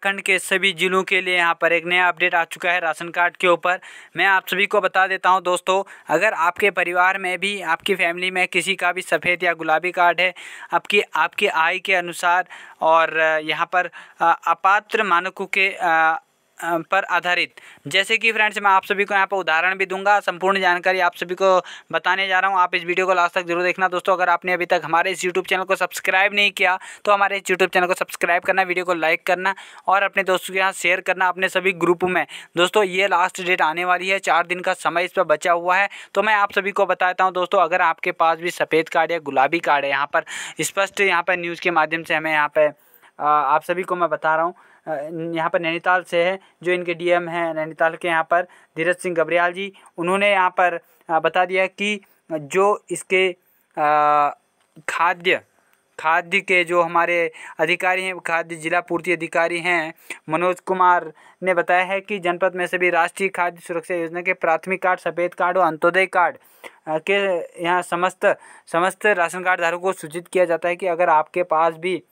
उत्तराखंड के सभी जिलों के लिए यहाँ पर एक नया अपडेट आ चुका है राशन कार्ड के ऊपर मैं आप सभी को बता देता हूँ दोस्तों अगर आपके परिवार में भी आपकी फैमिली में किसी का भी सफ़ेद या गुलाबी कार्ड है आपकी आपकी आय के अनुसार और यहाँ पर अपात्र मानकों के पर आधारित जैसे कि फ्रेंड्स मैं आप सभी को यहाँ पर उदाहरण भी दूंगा संपूर्ण जानकारी आप सभी को बताने जा रहा हूँ आप इस वीडियो को लास्ट तक जरूर देखना दोस्तों अगर आपने अभी तक हमारे इस यूट्यूब चैनल को सब्सक्राइब नहीं किया तो हमारे इस यूट्यूब चैनल को सब्सक्राइब करना वीडियो को लाइक करना और अपने दोस्तों के यहाँ शेयर करना अपने सभी ग्रुप में दोस्तों ये लास्ट डेट आने वाली है चार दिन का समय इस पर बचा हुआ है तो मैं आप सभी को बताता हूँ दोस्तों अगर आपके पास भी सफ़ेद कार्ड या गुलाबी कार्ड है यहाँ पर स्पष्ट यहाँ पर न्यूज़ के माध्यम से हमें यहाँ पर आप सभी को मैं बता रहा हूँ यहाँ पर नैनीताल से है जो इनके डीएम हैं नैनीताल के यहाँ पर धीरज सिंह गबरियाल जी उन्होंने यहाँ पर बता दिया कि जो इसके खाद्य खाद्य के जो हमारे अधिकारी हैं खाद्य जिला पूर्ति अधिकारी हैं मनोज कुमार ने बताया है कि जनपद में सभी राष्ट्रीय खाद्य सुरक्षा योजना के प्राथमिक कार्ड सफ़ेद कार्ड और अंत्योदय कार्ड के यहाँ समस्त समस्त राशन कार्ड धारकों को सूचित किया जाता है कि अगर आपके पास भी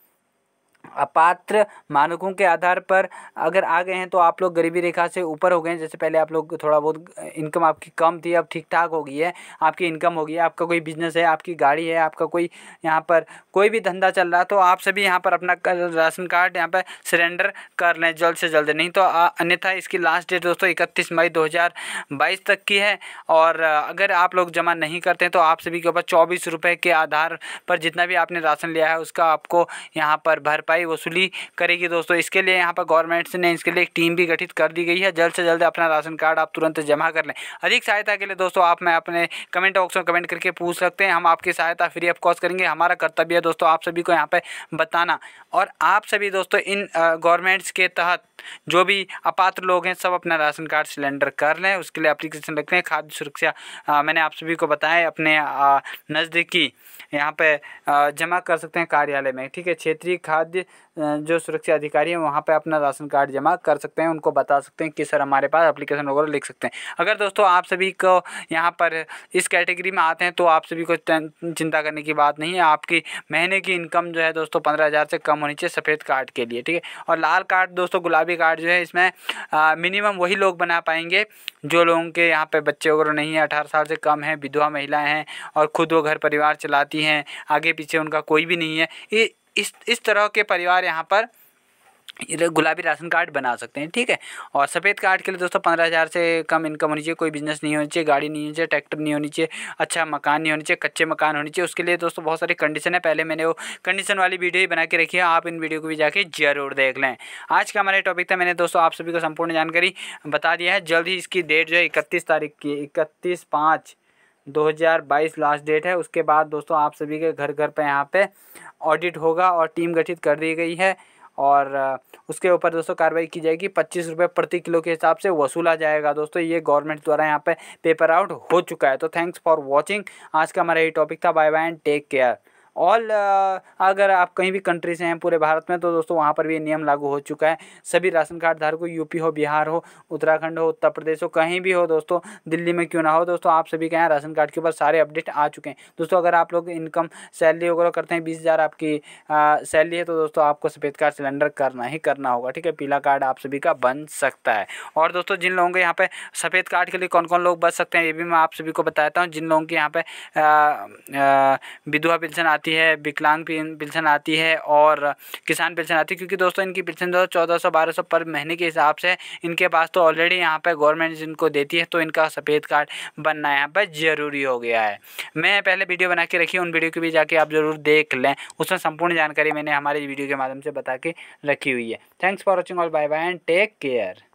अपात्र मानकों के आधार पर अगर आ गए हैं तो आप लोग गरीबी रेखा से ऊपर हो गए हैं जैसे पहले आप लोग थोड़ा बहुत इनकम आपकी कम थी अब ठीक ठाक हो गई है आपकी इनकम हो गई है आपका कोई बिजनेस है आपकी गाड़ी है आपका कोई यहाँ पर कोई भी धंधा चल रहा है तो आप सभी यहाँ पर अपना राशन कार्ड यहाँ पर सरेंडर कर लें जल्द से जल्द नहीं तो अन्यथा इसकी लास्ट डेट दोस्तों इकतीस मई दो तक की है और अगर आप लोग जमा नहीं करते हैं तो आप सभी के ऊपर चौबीस के आधार पर जितना भी आपने राशन लिया है उसका आपको यहाँ पर भरपाई भरपाई वसूली करेगी दोस्तों इसके लिए यहाँ पर गवर्नमेंट ने इसके लिए एक टीम भी गठित कर दी गई है जल्द से जल्द अपना राशन कार्ड आप तुरंत जमा कर लें अधिक सहायता के लिए दोस्तों आप मैं अपने कमेंट बॉक्स में कमेंट करके पूछ सकते हैं हम आपकी सहायता फ्री ऑफ कॉस्ट करेंगे हमारा कर्तव्य है दोस्तों आप सभी को यहाँ पर बताना और आप सभी दोस्तों इन गवर्नमेंट्स के तहत जो भी अपात्र लोग हैं सब अपना राशन कार्ड सिलेंडर कर लें उसके लिए अप्लीकेशन रखते हैं खाद्य सुरक्षा मैंने आप सभी को बताया अपने नज़दीकी यहाँ पे जमा कर सकते हैं कार्यालय में ठीक है क्षेत्रीय खाद्य जो सुरक्षा अधिकारी हैं वहाँ पे अपना राशन कार्ड जमा कर सकते हैं उनको बता सकते हैं कि सर हमारे पास एप्लीकेशन वगैरह लिख सकते हैं अगर दोस्तों आप सभी को यहाँ पर इस कैटेगरी में आते हैं तो आप सभी को चिंता करने की बात नहीं है आपकी महीने की इनकम जो है दोस्तों पंद्रह हज़ार से कम होनी चाहिए सफ़ेद कार्ड के लिए ठीक है और लाल कार्ड दोस्तों गुलाबी कार्ड जो है इसमें मिनिमम वही लोग बना पाएंगे जो लोगों के यहाँ पे बच्चे वगैरह नहीं है अठारह साल से कम हैं विधवा महिलाएं हैं और खुद वो घर परिवार चलाती लड़की हैं आगे पीछे उनका कोई भी नहीं है इस इस तरह के परिवार यहाँ पर गुलाबी राशन कार्ड बना सकते हैं ठीक है और सफ़ेद कार्ड के लिए दोस्तों पंद्रह हज़ार से कम इनकम होनी चाहिए कोई बिजनेस नहीं होनी चाहिए गाड़ी नहीं होनी चाहिए ट्रैक्टर नहीं होनी चाहिए अच्छा मकान नहीं होनी चाहिए कच्चे मकान होनी चाहिए उसके लिए दोस्तों बहुत सारी कंडीशन है पहले मैंने वो कंडीशन वाली वीडियो ही बना के रखी है आप इन वीडियो को भी जाके जरूर देख लें आज का हमारा टॉपिक था मैंने दोस्तों आप सभी को संपूर्ण जानकारी बता दिया है जल्द ही इसकी डेट जो है इकतीस तारीख की इकतीस पाँच 2022 लास्ट डेट है उसके बाद दोस्तों आप सभी के घर घर पर यहाँ पे ऑडिट होगा और टीम गठित कर दी गई है और उसके ऊपर दोस्तों कार्रवाई की जाएगी पच्चीस रुपये प्रति किलो के हिसाब से वसूला जाएगा दोस्तों ये गवर्नमेंट द्वारा यहाँ पे पेपर आउट हो चुका है तो थैंक्स फॉर वॉचिंग आज का हमारा ये टॉपिक था bye bye and take care all uh, अगर आप कहीं भी कंट्री से हैं पूरे भारत में तो दोस्तों वहाँ पर भी नियम लागू हो चुका है सभी राशन कार्ड धारकों यूपी हो बिहार हो उत्तराखंड हो उत्तर प्रदेश हो कहीं भी हो दोस्तों दिल्ली में क्यों ना हो दोस्तों आप सभी के यहाँ राशन कार्ड के ऊपर सारे अपडेट आ चुके हैं दोस्तों अगर आप लोग इनकम सैलरी वगैरह करते हैं बीस हज़ार आपकी सैलरी है तो दोस्तों आपको सफ़ेद कार्ड सिलेंडर करना ही करना होगा ठीक है पीला कार्ड आप सभी का बन सकता है और दोस्तों जिन लोगों के यहाँ पर सफ़ेद कार्ड के लिए कौन कौन लोग बच सकते हैं ये भी मैं आप सभी को बताता हूँ जिन लोगों के यहाँ पर विधवा पेंशन आती आती है विकलांग पेंशन आती है और किसान पेंशन आती है क्योंकि दोस्तों इनकी पेंशन जो तो चौदह सौ बारह सौ पर महीने के हिसाब से इनके पास तो ऑलरेडी यहाँ पर गवर्नमेंट जिनको देती है तो इनका सफ़ेद कार्ड बनना यहाँ पर ज़रूरी हो गया है मैं पहले वीडियो बना के रखी उन वीडियो की भी जाके आप ज़रूर देख लें उसमें संपूर्ण जानकारी मैंने हमारे वीडियो के माध्यम से बता के रखी हुई है thanks for watching all bye bye and take care